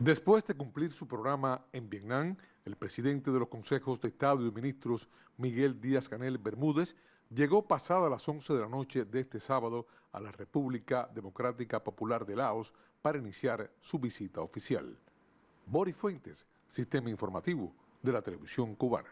Después de cumplir su programa en Vietnam, el presidente de los consejos de Estado y ministros, Miguel Díaz Canel Bermúdez, llegó pasada las 11 de la noche de este sábado a la República Democrática Popular de Laos para iniciar su visita oficial. Boris Fuentes, Sistema Informativo de la Televisión Cubana.